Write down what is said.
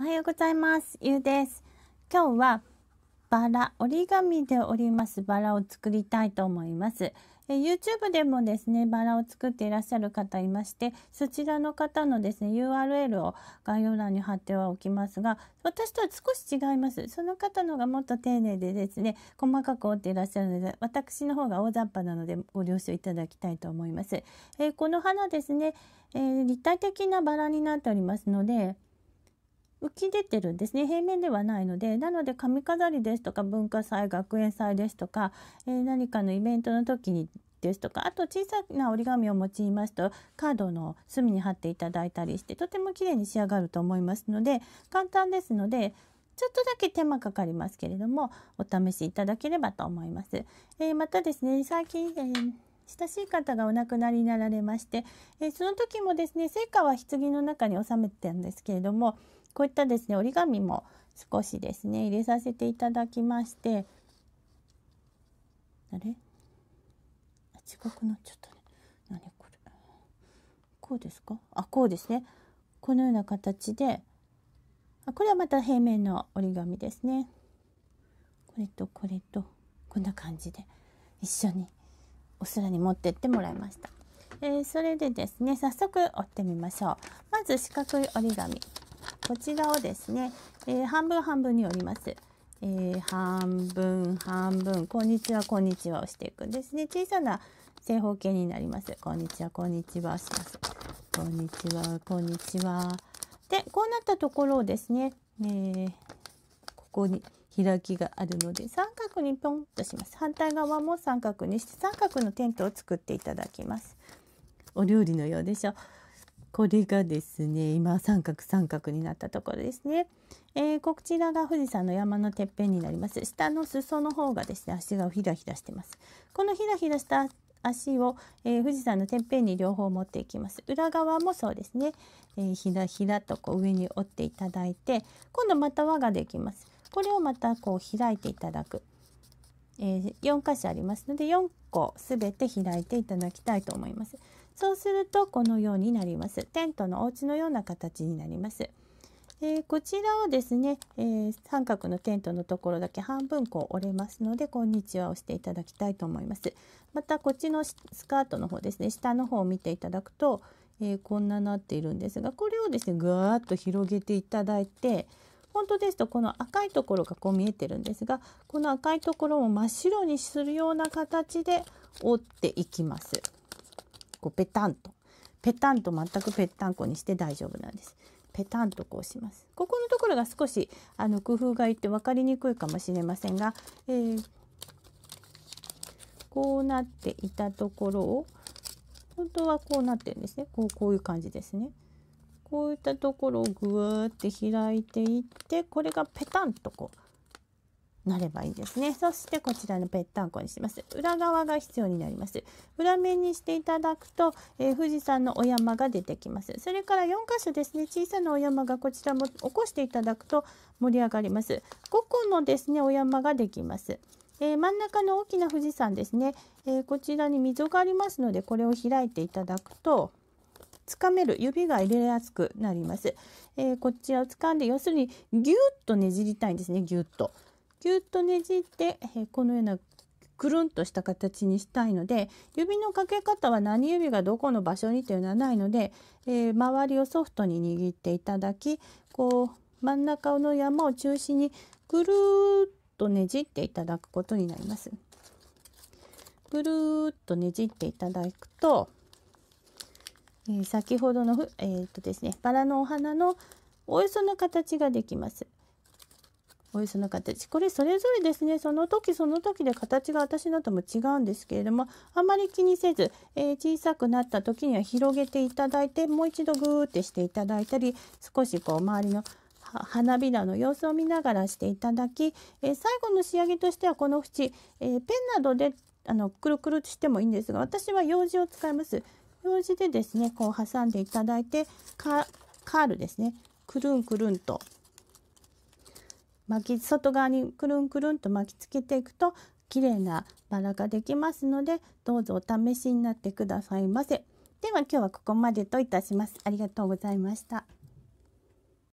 おはようございます。ゆうです。今日はバラ、折り紙で折りますバラを作りたいと思います。え YouTube でもですね、バラを作っていらっしゃる方いまして、そちらの方のですね、URL を概要欄に貼ってはおきますが、私とは少し違います。その方のがもっと丁寧でですね、細かく折っていらっしゃるので、私の方が大雑把なのでご了承いただきたいと思います。えこの花ですね、えー、立体的なバラになっておりますので、浮き出てるんですね平面ではないのでなので髪飾りですとか文化祭学園祭ですとか、えー、何かのイベントの時にですとかあと小さな折り紙を用いますとカードの隅に貼っていただいたりしてとても綺麗に仕上がると思いますので簡単ですのでちょっとだけ手間かかりますけれどもお試しいただければと思います。えー、またですね最近、えー親しい方がお亡くなりになられまして、えー、その時もですね聖火は棺の中に収めてたんですけれどもこういったですね折り紙も少しですね入れさせていただきましてあれ違くなっちゃったね何これこうですかあこうですねこのような形であこれはまた平面の折り紙ですねこれとこれとこんな感じで一緒にお皿に持ってってもらいました、えー、それでですね早速折ってみましょうまず四角い折り紙こちらをですね、えー、半分半分に折ります。えー、半分半分こんにちはこんにちはをしていくんですね小さな正方形になりますこんにちはこんにちはしますこんにちはこんにちはでこうなったところをですね、えー、ここに開きがあるので三角にポンとします反対側も三角にして三角のテントを作っていただきますお料理のようでしょう。これがですね今三角三角になったところですね、えー、こちらが富士山の山のてっぺんになります下の裾の方がですね足がひらひらしてますこのひらひらした足を、えー、富士山のてっぺんに両方持っていきます裏側もそうですね、えー、ひらひらとこう上に折っていただいて今度また輪ができますこれをまたこう開いていただく、え4箇所ありますので4個すべて開いていただきたいと思いますそうするとこのようになりますテントのお家のような形になります。えー、こちらをですね、えー、三角のテントのところだけ半分こう折れますので「こんにちは」をしていただきたいと思います。またこっちのスカートの方ですね下の方を見ていただくと、えー、こんななっているんですがこれをですねぐわっと広げていただいて本当ですとこの赤いところがこう見えてるんですがこの赤いところを真っ白にするような形で折っていきます。こうぺたんとぺたんと全くぺったんこにして大丈夫なんです。ペタンとこうしますここのところが少しあの工夫がいって分かりにくいかもしれませんが、えー、こうなっていたところを本当はこうなってるんですねこうこういう感じですね。こういったところをぐーって開いていってこれがペタンとこうなればいいですね。そしてこちらのぺったんこにします。裏側が必要になります。裏面にしていただくと、えー、富士山のお山が出てきます。それから4箇所ですね、小さなお山がこちらも起こしていただくと盛り上がります。5個のですね、お山ができます。えー、真ん中の大きな富士山ですね、えー、こちらに溝がありますので、これを開いていただくと、つかめる指が入れやすくなります、えー、こちらを掴んで要するにギュッとねじりたいんですねギュッとぎゅっとねじって、えこのようなくるんとした形にしたいので指のかけ方は何指がどこの場所にというのはないので、えー、周りをソフトに握っていただきこう真ん中の山を中心にぐるっとねじっていただくことになります。ぐるっとねじっていただくと、えー、先ほどの、えーとですね、バラのお花のおよその形ができます。ボイスの形これそれぞれですねその時その時で形が私のとも違うんですけれどもあまり気にせず、えー、小さくなった時には広げていただいてもう一度グーってしていただいたり少しこう周りの花びらの様子を見ながらしていただき、えー、最後の仕上げとしてはこの縁、えー、ペンなどであのくるくるしてもいいんですが私は用紙を使います。用紙でですねこう挟んでいただいてカールですねくるんくるんと巻き外側にくるんくるんと巻きつけていくと綺麗なバラができますのでどうぞお試しになってくださいませ。では今日はここまでといたします。ありがとうございました。